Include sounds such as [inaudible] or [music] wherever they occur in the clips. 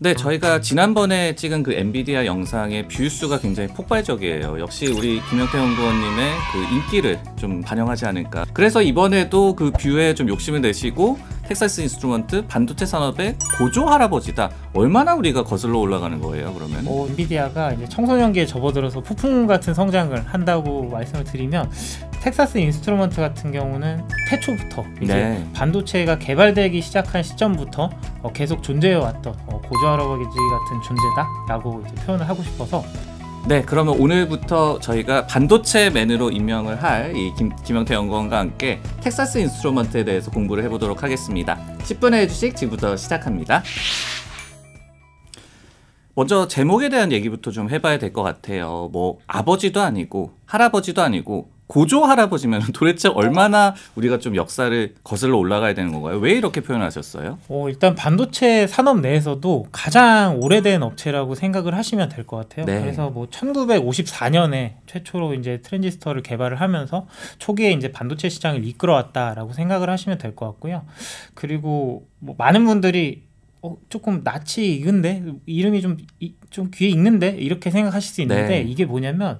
네, 저희가 지난번에 찍은 그 엔비디아 영상의 뷰수가 굉장히 폭발적이에요. 역시 우리 김영태 연구원님의 그 인기를 좀 반영하지 않을까. 그래서 이번에도 그 뷰에 좀 욕심을 내시고 텍사스 인스트루먼트 반도체 산업의 고조 할아버지다. 얼마나 우리가 거슬러 올라가는 거예요, 그러면? 어, 엔비디아가 이제 청소년기에 접어들어서 폭풍 같은 성장을 한다고 말씀을 드리면 텍사스 인스트루먼트 같은 경우는 태초부터 이제 네. 반도체가 개발되기 시작한 시점부터 어, 계속 존재해왔던 어, 고조 할아버지 같은 존재다라고 이제 표현을 하고 싶어서 네, 그러면 오늘부터 저희가 반도체 맨으로 임명을 할 이 김영태 연구원과 함께 텍사스 인스트루먼트에 대해서 공부를 해보도록 하겠습니다. 10분의 주식 지금부터 시작합니다. 먼저 제목에 대한 얘기부터 좀 해봐야 될 것 같아요. 뭐 아버지도 아니고 할아버지도 아니고 고조 할아버지면 [laughs] 도대체 얼마나 우리가 좀 역사를 거슬러 올라가야 되는 건가요? 왜 이렇게 표현하셨어요? 어, 일단 반도체 산업 내에서도 가장 오래된 업체라고 생각을 하시면 될 것 같아요. 네. 그래서 뭐 1954년에 최초로 이제 트랜지스터를 개발을 하면서 초기에 이제 반도체 시장을 이끌어왔다라고 생각을 하시면 될 것 같고요. 그리고 뭐 많은 분들이 어, 조금 낯이 익은데 이름이 좀 좀 귀에 익는데 이렇게 생각하실 수 있는데 네. 이게 뭐냐면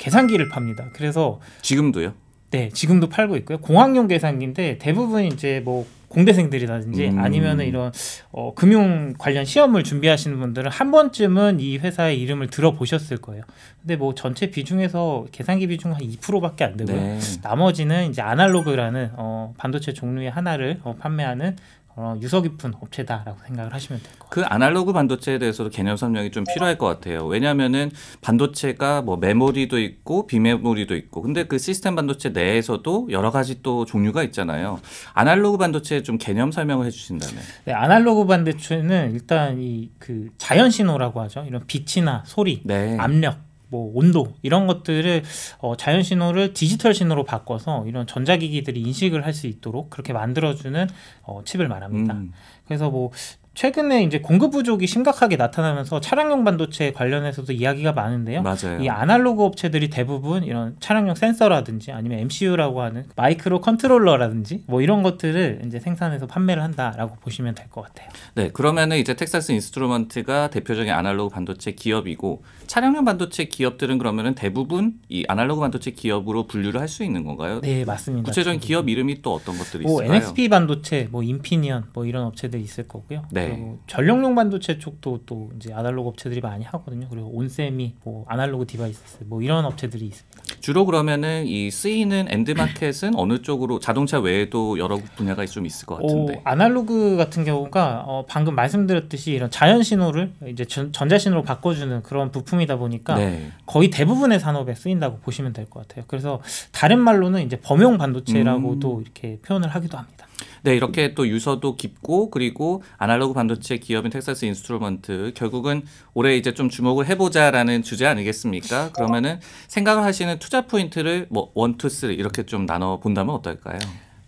계산기를 팝니다. 그래서 지금도요? 네, 지금도 팔고 있고요. 공학용 계산기인데 대부분 이제 뭐 공대생들이라든지 음. 아니면은 이런 어, 금융 관련 시험을 준비하시는 분들은 한 번쯤은 이 회사의 이름을 들어보셨을 거예요. 근데 뭐 전체 비중에서 계산기 비중 한 2%밖에 안 되고요. 네. 나머지는 이제 아날로그라는 어, 반도체 종류의 하나를 어, 판매하는 어, 유서 깊은 업체다라고 생각을 하시면 될것 그 같아요. 그 아날로그 반도체에 대해서도 개념 설명이 좀 필요할 것 같아요. 왜냐하면은 반도체가 뭐 메모리도 있고 비메모리도 있고, 근데 그 시스템 반도체 내에서도 여러 가지 또 종류가 있잖아요. 아날로그 반도체 좀 개념 설명을 해주신다면? 네, 아날로그 반도체는 일단 이 그 자연 신호라고 하죠. 이런 빛이나 소리, 네. 압력 뭐 온도 이런 것들을 어, 자연 신호를 디지털 신호로 바꿔서 이런 전자기기들이 인식을 할 수 있도록 그렇게 만들어주는 어, 칩을 말합니다. 음. 그래서 뭐 최근에 이제 공급 부족이 심각하게 나타나면서 차량용 반도체 관련해서도 이야기가 많은데요. 맞아요. 이 아날로그 업체들이 대부분 이런 차량용 센서라든지 아니면 MCU라고 하는 마이크로 컨트롤러라든지 뭐 이런 것들을 이제 생산해서 판매를 한다라고 보시면 될 것 같아요. 네, 그러면은 이제 텍사스 인스트루먼트가 대표적인 아날로그 반도체 기업이고 차량용 반도체 기업들은 그러면은 대부분 이 아날로그 반도체 기업으로 분류를 할 수 있는 건가요? 네, 맞습니다. 구체적인 기업 이름이 또 어떤 것들이 뭐, 있을까요? NXP 반도체, 뭐 인피니언, 뭐 이런 업체들이 있을 거고요. 네. 네. 뭐 전력용 반도체 쪽도 또 이제 아날로그 업체들이 많이 하거든요. 그리고 온셈이 뭐 아날로그 디바이스 뭐 이런 업체들이 있습니다. 주로 그러면은 이 쓰이는 엔드 마켓은 어느 쪽으로 자동차 외에도 여러 분야가 좀 있을 것 같은데. 어, 아날로그 같은 경우가 어, 방금 말씀드렸듯이 이런 자연 신호를 이제 전, 자 신호로 바꿔주는 그런 부품이다 보니까 네. 거의 대부분의 산업에 쓰인다고 보시면 될 것 같아요. 그래서 다른 말로는 이제 범용 반도체라고도 음. 이렇게 표현을 하기도 합니다. 네, 이렇게 또 유서도 깊고 그리고 아날로그 반도체 기업인 텍사스 인스트루먼트 결국은 올해 이제 좀 주목을 해보자라는 주제 아니겠습니까? 그러면은 생각을 하시는 투자 포인트를 뭐 원, 투, 쓰리 이렇게 좀 나눠 본다면 어떨까요?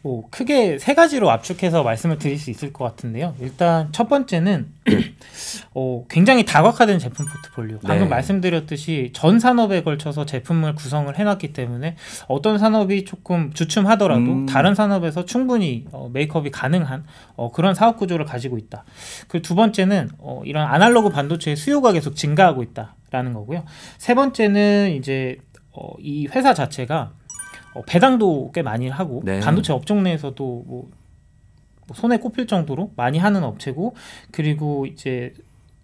뭐 크게 세 가지로 압축해서 말씀을 드릴 수 있을 것 같은데요. 일단 첫 번째는 [clears throat] 어, 굉장히 다각화된 제품 포트폴리오. 네. 방금 네. 말씀드렸듯이 전 산업에 걸쳐서 제품을 구성을 해놨기 때문에 어떤 산업이 조금 주춤하더라도 음. 다른 산업에서 충분히 어, 메이크업이 가능한 어, 그런 사업 구조를 가지고 있다. 그 두 번째는 어, 이런 아날로그 반도체의 수요가 계속 증가하고 있다라는 거고요. 세 번째는 이제 어, 이 회사 자체가 어, 배당도 꽤 많이 하고 네. 반도체 업종 내에서도 뭐, 뭐 손에 꼽힐 정도로 많이 하는 업체고 그리고 이제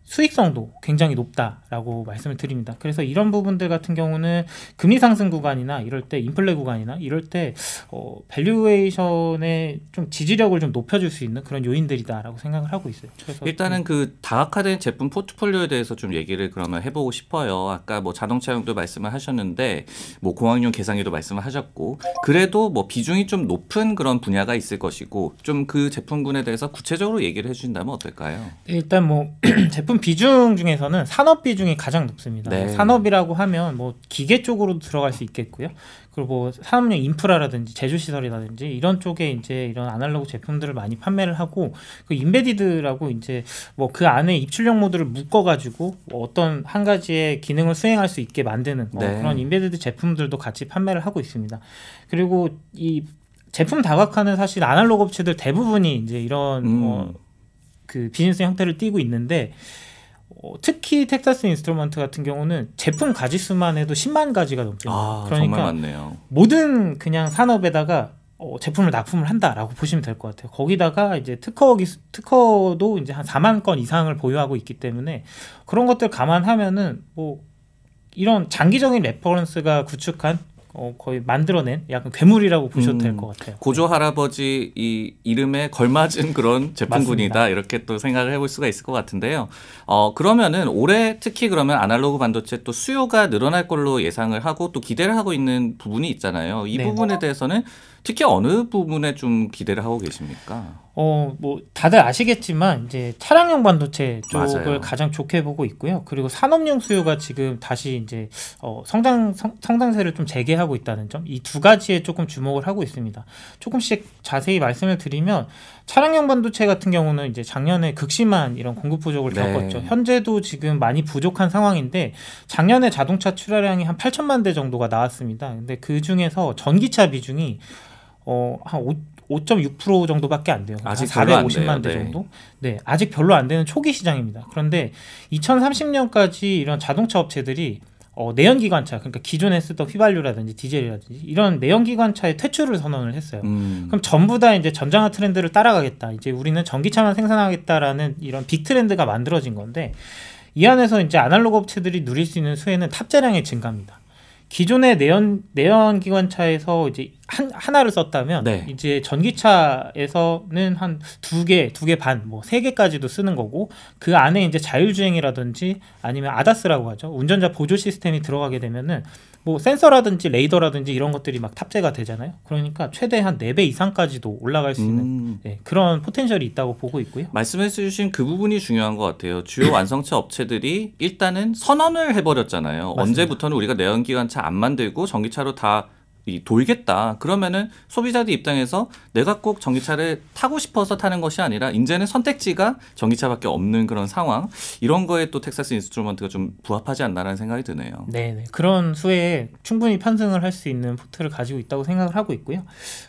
수익성도 굉장히 높다라고 말씀을 드립니다. 그래서 이런 부분들 같은 경우는 금리 상승 구간이나 이럴 때 인플레 구간이나 이럴 때 어, 밸류에이션의 좀 지지력을 좀 높여줄 수 있는 그런 요인들이다라고 생각을 하고 있어요. 일단은 네. 그 다각화된 제품 포트폴리오에 대해서 좀 얘기를 그러면 해보고 싶어요. 아까 뭐 자동차용도 말씀을 하셨는데 뭐 공항용 계상기도 말씀을 하셨고 그래도 뭐 비중이 좀 높은 그런 분야가 있을 것이고 좀 그 제품군에 대해서 구체적으로 얘기를 해주신다면 어떨까요? 일단 뭐 [clears throat] 제품 비중 중에서는 산업 비중이 가장 높습니다. 네. 산업이라고 하면 뭐 기계 쪽으로 들어갈 수 있겠고요. 그리고 뭐 산업용 인프라라든지 제조 시설이라든지 이런 쪽에 이제 이런 아날로그 제품들을 많이 판매를 하고 그 인베디드라고 이제 뭐 그 안에 입출력 모드를 묶어 가지고 뭐 어떤 한 가지의 기능을 수행할 수 있게 만드는 뭐 네. 그런 인베디드 제품들도 같이 판매를 하고 있습니다. 그리고 이 제품 다각화는 사실 아날로그 업체들 대부분이 이제 이런 음. 뭐그 비즈니스 형태를 띠고 있는데 어, 특히 텍사스 인스트루먼트 같은 경우는 제품 가지 수만 해도 10만 가지가 넘죠. 아, 그러니까 모든 그냥 산업에다가 어, 제품을 납품을 한다라고 보시면 될 것 같아요. 거기다가 이제 특허 기수, 특허도 이제 한 4만 건 이상을 보유하고 있기 때문에 그런 것들 감안하면은 뭐 이런 장기적인 레퍼런스가 구축한 어, 거의 만들어낸 약간 괴물이라고 보셔도 음, 될것 같아요. 고조 네. 할아버지 이 이름에 걸맞은 그런 [laughs] 제품군이다 이렇게 또 생각을 해볼 수가 있을 것 같은데요. 어, 그러면은 올해 특히 그러면 아날로그 반도체 또 수요가 늘어날 걸로 예상을 하고 또 기대를 하고 있는 부분이 있잖아요. 이 네. 부분에 대해서는 특히 어느 부분에 좀 기대를 하고 계십니까? 어, 뭐 다들 아시겠지만 이제 차량용 반도체 쪽을 맞아요. 가장 좋게 보고 있고요. 그리고 산업용 수요가 지금 다시 이제 어, 성장 성, 성장세를 좀 재개하고 하고 있다는 점, 이 두 가지에 조금 주목을 하고 있습니다. 조금씩 자세히 말씀을 드리면 차량용 반도체 같은 경우는 이제 작년에 극심한 이런 공급 부족을 네. 겪었죠. 현재도 지금 많이 부족한 상황인데 작년에 자동차 출하량이 한 8천만 대 정도가 나왔습니다. 근데 그 중에서 전기차 비중이 어한 5.6% 정도밖에 안 돼요. 아직 450만 대 네. 정도. 네. 네, 아직 별로 안 되는 초기 시장입니다. 그런데 2030년까지 이런 자동차 업체들이 어, 내연기관차 그러니까 기존에 쓰던 휘발유라든지 디젤이라든지 이런 내연기관차의 퇴출을 선언을 했어요. 음. 그럼 전부 다 이제 전장화 트렌드를 따라가겠다. 이제 우리는 전기차만 생산하겠다라는 이런 빅 트렌드가 만들어진 건데 이 안에서 이제 아날로그 업체들이 누릴 수 있는 수혜는 탑재량의 증가입니다. 기존의 내연 내연 기관차에서 이제 한 하나를 썼다면 네. 이제 전기차에서는 한 두 개, 두 개 반, 뭐 세 개까지도 쓰는 거고 그 안에 이제 자율주행이라든지 아니면 아다스라고 하죠 운전자 보조 시스템이 들어가게 되면은 뭐 센서라든지 레이더라든지 이런 것들이 막 탑재가 되잖아요. 그러니까 최대한 4배 이상까지도 올라갈 수 있는 음. 네, 그런 포텐셜이 있다고 보고 있고요. 말씀해 주신 그 부분이 중요한 것 같아요. 주요 네. 완성차 업체들이 일단은 선언을 해버렸잖아요. 맞습니다. 언제부터는 우리가 내연기관차 안 만들고 전기차로 다이 돌겠다. 그러면은 소비자들 입장에서 내가 꼭 전기차를 타고 싶어서 타는 것이 아니라 이제는 선택지가 전기차밖에 없는 그런 상황 이런 거에 또 텍사스 인스트루먼트가 좀 부합하지 않나라는 생각이 드네요. 네, 그런 수에 충분히 편승을 할 수 있는 포트를 가지고 있다고 생각을 하고 있고요.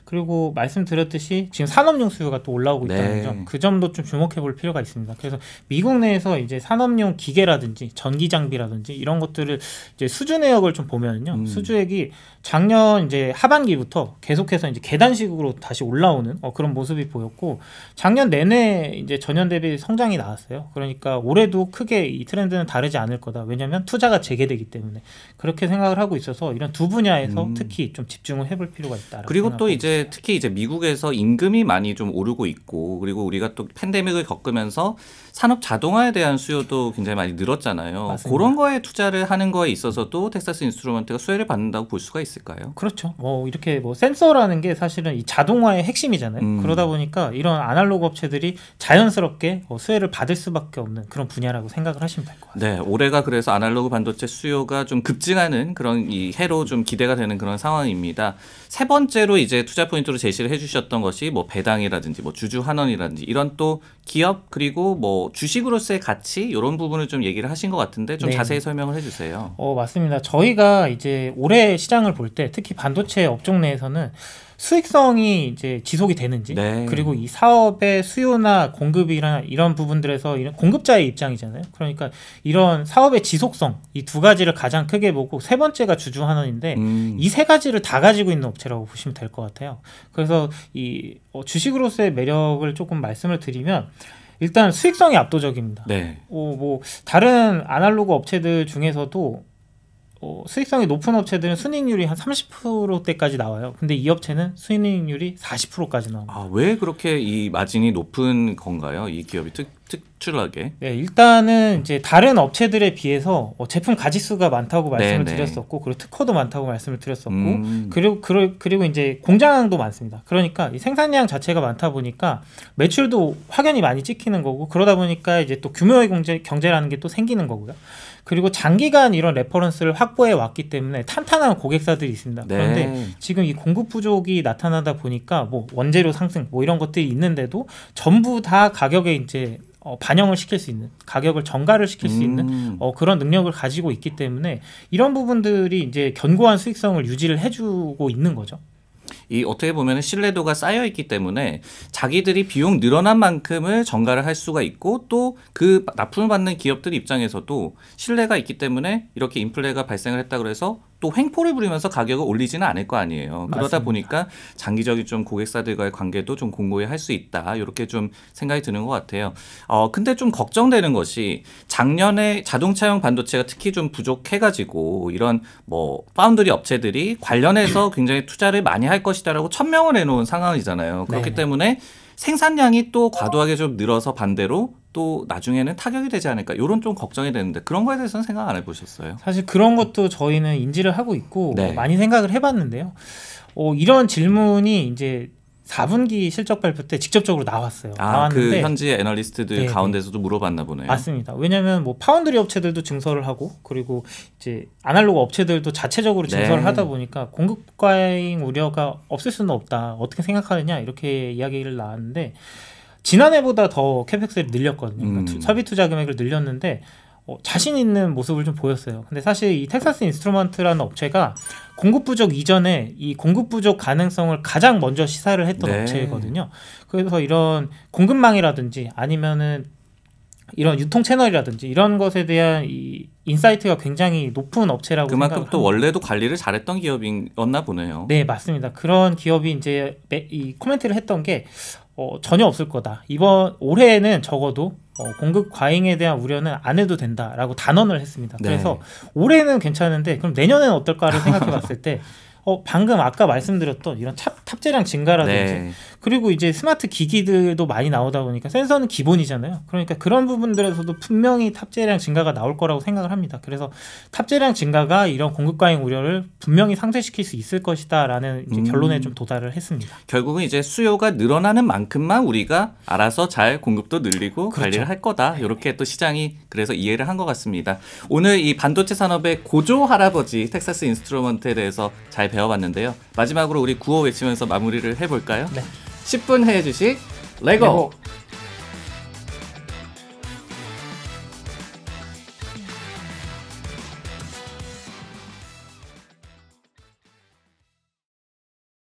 그리고 말씀드렸듯이 지금 산업용 수요가 또 올라오고 있다는 네. 점, 그 점도 좀 주목해 볼 필요가 있습니다. 그래서 미국 내에서 이제 산업용 기계라든지 전기 장비라든지 이런 것들을 이제 수주 내역을 좀 보면요, 음. 수주액이 작년 이제 하반기부터 계속해서 이제 계단식으로 다시 올라오는 어, 그런 모습이 보였고 작년 내내 이제 전년 대비 성장이 나왔어요. 그러니까 올해도 크게 이 트렌드는 다르지 않을 거다. 왜냐하면 투자가 재개되기 때문에 그렇게 생각을 하고 있어서 이런 두 분야에서 음. 특히 좀 집중을 해볼 필요가 있다. 그리고 또 이제 있어요. 특히 이제 미국에서 임금이 많이 좀 오르고 있고 그리고 우리가 또 팬데믹을 겪으면서 산업 자동화에 대한 수요도 굉장히 많이 늘었잖아요. 맞습니다. 그런 거에 투자를 하는 거에 있어서도 텍사스 인스트루먼트가 수혜를 받는다고 볼 수가 있을까요? 그렇죠. 뭐 이렇게 뭐 센서라는 게 사실은 이 자동화의 핵심이잖아요. 음. 그러다 보니까 이런 아날로그 업체들이 자연스럽게 뭐 수혜를 받을 수밖에 없는 그런 분야라고 생각을 하시면 될 것 같아요. 네, 올해가 그래서 아날로그 반도체 수요가 좀 급증하는 그런 이 해로 좀 기대가 되는 그런 상황입니다. 세 번째로 이제 투자 포인트로 제시를 해주셨던 것이 뭐 배당이라든지 뭐 주주 환원이라든지 이런 또 기업 그리고 뭐 주식으로서의 가치 이런 부분을 좀 얘기를 하신 것 같은데 좀 네. 자세히 설명을 해주세요. 어 맞습니다. 저희가 이제 올해 시장을 볼 때 특히 반도체 업종 내에서는 수익성이 이제 지속이 되는지 네. 그리고 이 사업의 수요나 공급이나 이런 부분들에서 이런 공급자의 입장이잖아요. 그러니까 이런 사업의 지속성 이 두 가지를 가장 크게 보고 세 번째가 주주환원인데 음. 이세 가지를 다 가지고 있는 업체라고 보시면 될 것 같아요. 그래서 이 어, 주식으로서의 매력을 조금 말씀을 드리면 일단 수익성이 압도적입니다. 네. 어, 뭐 다른 아날로그 업체들 중에서도 어, 수익성이 높은 업체들은 순익률이 한 30%대까지 나와요. 근데 이 업체는 수익률이 40%까지 나와요. 아, 왜 그렇게 이 마진이 높은 건가요? 이 기업이 특, 특출나게? 네, 일단은 이제 다른 업체들에 비해서 어, 제품 가지수가 많다고 말씀을 네네. 네. 드렸었고, 그리고 특허도 많다고 말씀을 드렸었고, 음. 그리고, 그리 그리고 이제 공장도 많습니다. 그러니까 생산량 자체가 많다 보니까 매출도 확연히 많이 찍히는 거고, 그러다 보니까 이제 또 규모의 경제, 경제라는 게 또 생기는 거고요. 그리고 장기간 이런 레퍼런스를 확보해 왔기 때문에 탄탄한 고객사들이 있습니다. 네. 그런데 지금 이 공급 부족이 나타나다 보니까 뭐 원재료 상승 뭐 이런 것들이 있는데도 전부 다 가격에 이제 어, 반영을 시킬 수 있는 가격을 전가를 시킬 음. 수 있는 음. 어, 그런 능력을 가지고 있기 때문에 이런 부분들이 이제 견고한 수익성을 유지를 해주고 있는 거죠. 이 어떻게 보면 신뢰도가 쌓여 있기 때문에 자기들이 비용 늘어난 만큼을 전가를 할 수가 있고 또 그 납품을 받는 기업들 입장에서도 신뢰가 있기 때문에 이렇게 인플레가 발생을 했다 그래서 또 횡포를 부리면서 가격을 올리지는 않을 거 아니에요. 맞습니다. 그러다 보니까 장기적인 좀 고객사들과의 관계도 좀 공고히 할 수 있다. 이렇게 좀 생각이 드는 것 같아요. 어, 근데 좀 걱정되는 것이 작년에 자동차용 반도체가 특히 좀 부족해가지고 이런 뭐 파운드리 업체들이 관련해서 [clears throat] 굉장히 투자를 많이 할 것이다라고 천명을 해놓은 상황이잖아요. 그렇기 네. 때문에 생산량이 또 과도하게 좀 늘어서 반대로 또 나중에는 타격이 되지 않을까 이런 좀 걱정이 되는데 그런 거에 대해서는 생각 안 해보셨어요? 사실 그런 것도 저희는 인지를 하고 있고 네. 많이 생각을 해봤는데요. 어, 이런 질문이 이제 4분기 실적 발표 때 직접적으로 나왔어요. 아, 그 나왔는데 그 현지 애널리스트들 네네. 네. 가운데서도 물어봤나 보네요. 맞습니다. 왜냐하면 뭐 파운드리 업체들도 증설을 하고 그리고 이제 아날로그 업체들도 자체적으로 네. 증설을 네. 하다 보니까 공급 과잉 우려가 없을 수는 없다. 어떻게 생각하느냐 이렇게 이야기를 나왔는데 지난해보다 더 캐펙스를 늘렸거든요. 그러니까 음. 투, 설비 투자 금액을 늘렸는데 어, 자신 있는 모습을 좀 보였어요. 근데 사실 이 텍사스 인스트루먼트라는 업체가 공급 부족 이전에 이 공급 부족 가능성을 가장 먼저 시사를 했던 네. 업체거든요. 그래서 이런 공급망이라든지 아니면은 이런 유통 채널이라든지 이런 것에 대한 이 인사이트가 굉장히 높은 업체라고 그만큼 또 원래도 관리를 잘했던 기업이었나 보네요. 네 맞습니다. 그런 기업이 이제 이 코멘트를 했던 게 어, 전혀 없을 거다. 이번 올해에는 적어도 어, 공급 과잉에 대한 우려는 안 해도 된다라고 단언을 했습니다. 네. 그래서 올해는 괜찮은데 그럼 내년에는 어떨까를 생각해 봤을 때 [laughs] 어, 방금 아까 말씀드렸던 이런 탑, 탑재량 증가라든지 네. 그리고 이제 스마트 기기들도 많이 나오다 보니까 센서는 기본이잖아요. 그러니까 그런 부분들에서도 분명히 탑재량 증가가 나올 거라고 생각을 합니다. 그래서 탑재량 증가가 이런 공급 과잉 우려를 분명히 상쇄시킬 수 있을 것이다라는 음. 결론에 좀 도달을 했습니다. 결국은 이제 수요가 늘어나는 만큼만 우리가 알아서 잘 공급도 늘리고 그렇죠. 관리를 할 거다. 이렇게 또 시장이 그래서 이해를 한 것 같습니다. 오늘 이 반도체 산업의 고조 할아버지 텍사스 인스트루먼트에 대해서 잘 배워봤는데요. 마지막으로 우리 구호 외치면서 마무리를 해볼까요? 네. 10분 해주시 레고. 레고.